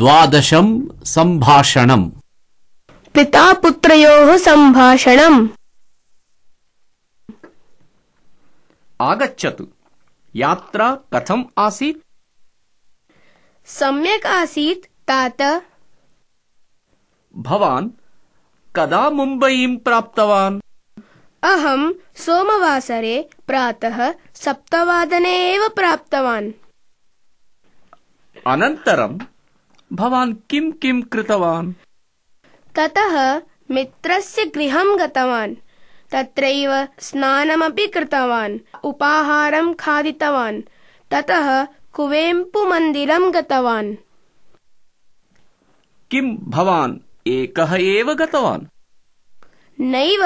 द्वादशम संभाषणम पिता पुत्रयोः संभाषणम् आगच्छतु यात्रा कथम आसीत् सम्यक् आसीत् तात भवान् कदा मुम्बईं प्राप्तवान् अहं सोमवासरे प्रातः सप्तवादने एव प्राप्तवान् अनन्तरं भवान् किं किं कृतवान् ततः मित्रस्य गृहं गतवान् तत्रैव स्नानमपि कृतवान् उपाहारं खादितवान् ततः कुवेम्पु गतवान् किं भवान् एकः एव गतवान् नैव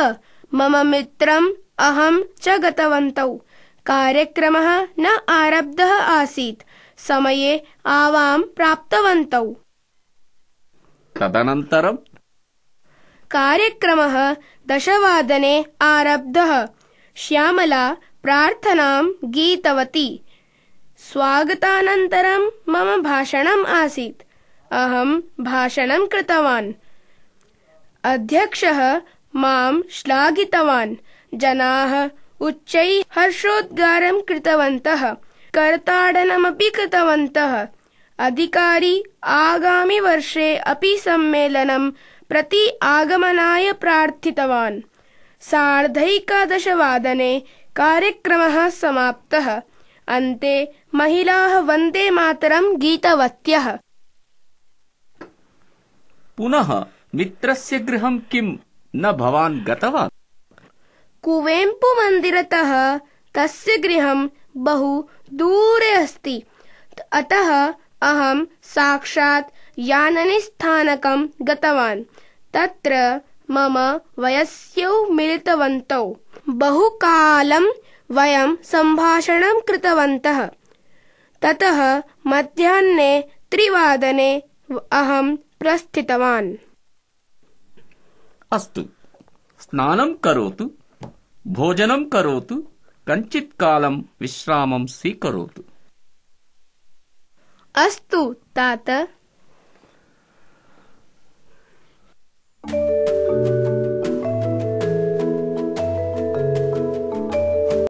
मम मित्रम् अहं च गतवन्तौ कार्यक्रमः न आरब्धः आसीत् समये प्राप्तवन्तौ कार्यक्रमः दशवादने आरब्धः श्यामला प्रार्थनां गीतवती स्वागतानन्तरं मम भाषणम् आसीत् अहं कृतवान् अध्यक्षः मां श्लाघितवान् जनाः उच्चैः हर्षोद्गारं कृतवन्तः कर्ताडनमपि कृतवन्तः अधिकारी आगामिवर्षे अपि सम्मेलनं प्रति आगमनाय प्रार्थितवान् सार्धैकादशवादने दशवादने कार्यक्रमः समाप्तः अन्ते महिलाः वन्दे मातरं गीतवत्यः पुनः मित्रस्य गृहं किं न भवान् गतवान् कुवेम्पु मन्दिरतः तस्य गृहं बहु दूरे अस्ति अतः अहं साक्षात् याननिस्थानकं गतवान् तत्र मम वयस्यौ मिलितवन्तौ बहुकालं वयं सम्भाषणं कृतवन्तः ततः मध्याह्ने त्रिवादने अहं प्रस्थितवान् अस्तु स्नानं करोतु भोजनं करोतु கञ्चित् कालं विश्रामं स्वीकरोतु अस्तु तात